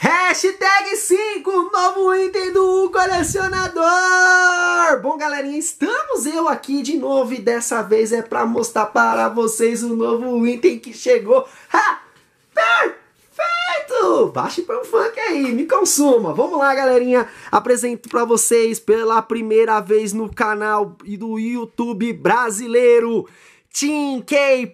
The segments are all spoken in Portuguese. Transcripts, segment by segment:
Hashtag 5, novo item do colecionador! Bom, galerinha, estamos eu aqui de novo e dessa vez é pra mostrar para vocês o novo item que chegou. Ha! Perfeito! Baixe para o funk aí, me consuma. Vamos lá, galerinha. Apresento para vocês pela primeira vez no canal e do YouTube brasileiro Team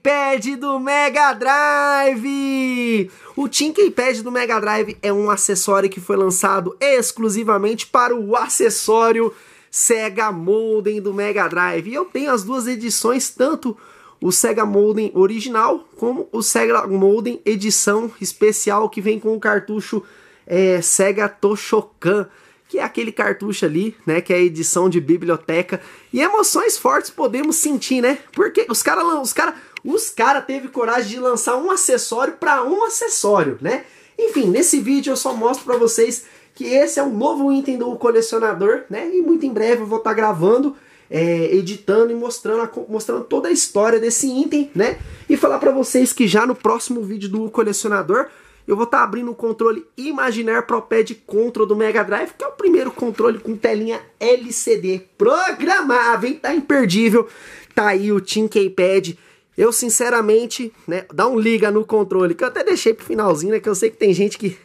pad do Mega Drive! O Team pad do Mega Drive é um acessório que foi lançado exclusivamente para o acessório Sega Modem do Mega Drive. E eu tenho as duas edições, tanto o Sega Modem original como o Sega Modem edição especial que vem com o cartucho é, Sega Toshokan que é aquele cartucho ali, né, que é a edição de biblioteca. E emoções fortes podemos sentir, né? Porque os caras, os cara, os cara teve coragem de lançar um acessório para um acessório, né? Enfim, nesse vídeo eu só mostro para vocês que esse é um novo item do colecionador, né? E muito em breve eu vou estar tá gravando, é, editando e mostrando, a, mostrando toda a história desse item, né? E falar para vocês que já no próximo vídeo do colecionador eu vou estar tá abrindo o controle Imaginar Pro Pad Control do Mega Drive, que é o primeiro controle com telinha LCD programável, hein? Tá imperdível. Tá aí o Team K-Pad. Eu, sinceramente, né, dá um liga no controle, que eu até deixei pro finalzinho, né, que eu sei que tem gente que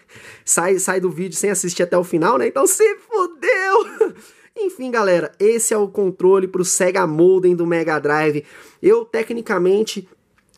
sai, sai do vídeo sem assistir até o final, né, então se fudeu! Enfim, galera, esse é o controle pro Sega Modem do Mega Drive. Eu, tecnicamente,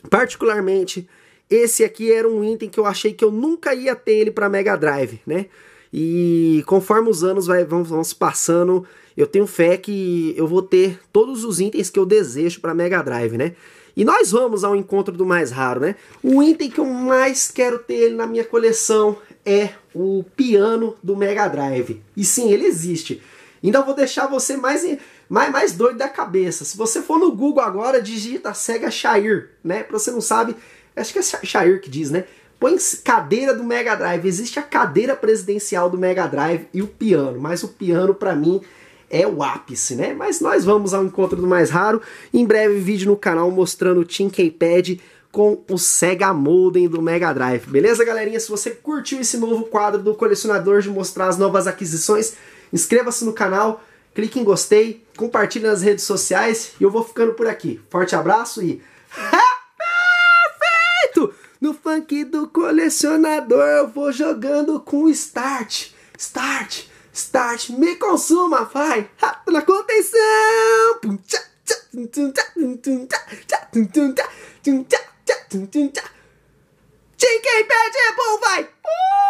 particularmente, esse aqui era um item que eu achei que eu nunca ia ter ele para Mega Drive, né? E conforme os anos vai, vão, vão se passando, eu tenho fé que eu vou ter todos os itens que eu desejo para Mega Drive, né? E nós vamos ao encontro do mais raro, né? O item que eu mais quero ter na minha coleção é o piano do Mega Drive. E sim, ele existe. Então vou deixar você mais, mais, mais doido da cabeça. Se você for no Google agora, digita Sega Shire, né? Para você não sabe, Acho que é Shair que diz, né? Põe cadeira do Mega Drive. Existe a cadeira presidencial do Mega Drive e o piano, mas o piano para mim é o ápice, né? Mas nós vamos ao encontro do mais raro. Em breve vídeo no canal mostrando o K-Pad com o Sega Modem do Mega Drive. Beleza, galerinha? Se você curtiu esse novo quadro do colecionador de mostrar as novas aquisições, inscreva-se no canal, clique em gostei, compartilhe nas redes sociais e eu vou ficando por aqui. Forte abraço e No funk do colecionador eu vou jogando com start, start, start. Me consuma, vai. Rato na contenção. Pum, quem pede é bom, vai. Uh!